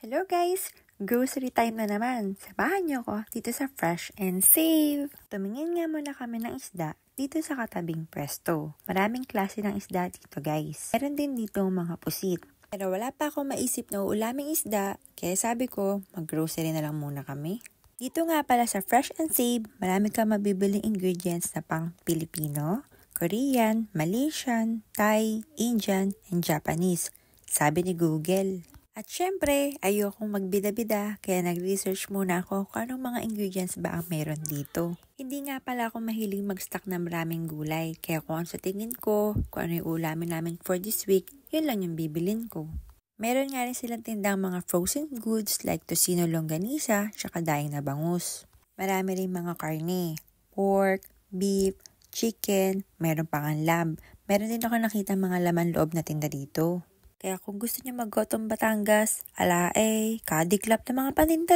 Hello guys! Grocery time na naman! Samahan niyo ko dito sa Fresh and Save! Tumingin nga muna kami ng isda dito sa katabing presto. Maraming klase ng isda dito guys. Meron din dito mga pusit. Pero wala pa akong maisip na ulaming isda, kaya sabi ko, mag-grocery na lang muna kami. Dito nga pala sa Fresh and Save, marami kang mabibiling ingredients na pang Pilipino, Korean, Malaysian, Thai, Indian, and Japanese. Sabi ni Google. At syempre, ayokong magbida-bida kaya nag-research muna ako kung anong mga ingredients ba ang meron dito. Hindi nga pala ako mahiling mag-stock ng maraming gulay kaya kung ano sa tingin ko, kung ano yung ulamin namin for this week, yun lang yung bibilin ko. Meron nga rin silang tindang mga frozen goods like tocino longganisa tsaka daing na bangus. Marami rin mga karne, pork, beef, chicken, meron pang lamb. Meron din ako nakita mga laman loob na tinda dito. Kaya kung gusto niyo mag-Gotom Batangas, ala eh, kadiklap ng mga paninda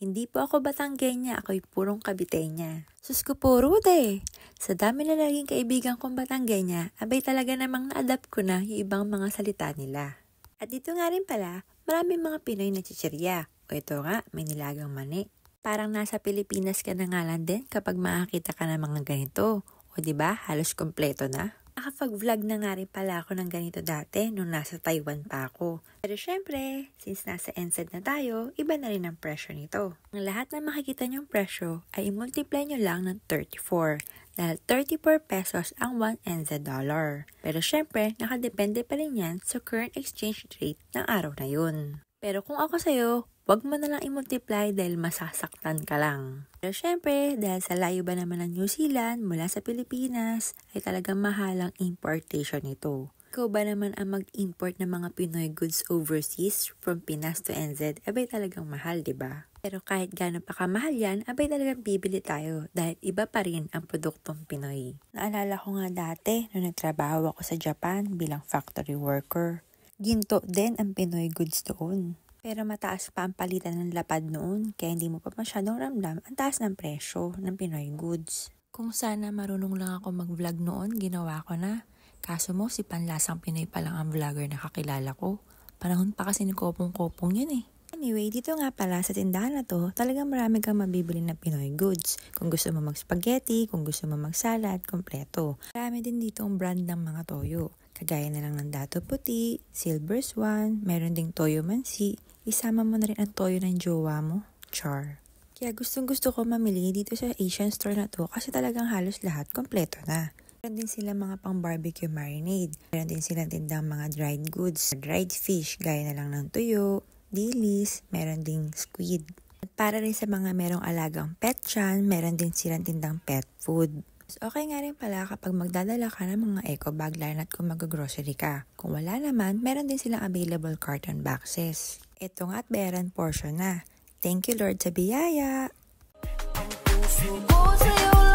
Hindi po ako Batanggenya, ako'y purong Kabitenya. Sus ko po rude! Sa dami na laging kaibigan kong Batanggenya, abay talaga namang na-adapt ko na yung ibang mga salita nila. At dito nga rin pala, maraming mga Pinoy na chichirya. O ito nga, may nilagang mani. Parang nasa Pilipinas ka na nga lang din kapag makakita ka ng mga ganito. O ba diba, halos kompleto na. Nakapag-vlog na nga rin pala ako ng ganito dati nung nasa Taiwan pa ako. Pero syempre, since nasa NZ na tayo, iba na rin ang pressure nito. Ang lahat na makikita niyong presyo ay i-multiply niyo lang ng 34 dahil 34 pesos ang 1 NZ dollar. Pero syempre, nakadepende pa rin yan sa current exchange rate ng araw na yun. Pero kung ako sa'yo, wag mo na lang i-multiply dahil masasaktan ka lang. Pero syempre, dahil sa layo ba naman ng New Zealand mula sa Pilipinas, ay talagang mahal ang importation nito. Ikaw ba naman ang mag-import ng mga Pinoy goods overseas from Pinas to NZ? Abay talagang mahal, di ba? Pero kahit gaano pa kamahal yan, abay talagang bibili tayo dahil iba pa rin ang produktong Pinoy. Naalala ko nga dati nung nagtrabaho ako sa Japan bilang factory worker Ginto din ang Pinoy goods doon. Pero mataas pa ang palitan ng lapad noon kaya hindi mo pa masyadong ramdam ang taas ng presyo ng Pinoy goods. Kung sana marunong lang ako mag-vlog noon, ginawa ko na. Kaso mo, si Panlasang Pinoy pa lang ang vlogger na kakilala ko. Panahon pa kasi ni Kopong Kopong yun eh. Anyway, dito nga pala sa tindahan na to, talagang marami kang mabibili na Pinoy goods. Kung gusto mo mag-spaghetti, kung gusto mo mag-salad, kompleto. Marami din dito ang brand ng mga toyo. Kagaya na lang ng dato puti, silver swan, meron ding toyo mansi. Isama mo na rin ang toyo ng jowa mo, char. Kaya gustong gusto ko mamili dito sa Asian store na to kasi talagang halos lahat kompleto na. Meron din sila mga pang barbecue marinade. Meron din sila tindang mga dried goods, dried fish, gaya na lang ng tuyo, dilis, meron ding squid. Para rin sa mga merong alagang pet chan, meron din silang tindang pet food. okay nga rin pala kapag magdadala ka ng mga eco bag lalo kung mag-grocery ka. Kung wala naman, meron din silang available carton boxes. Ito nga at bayaran portion na. Thank you Lord sa biyaya! Ang puso ko sa'yo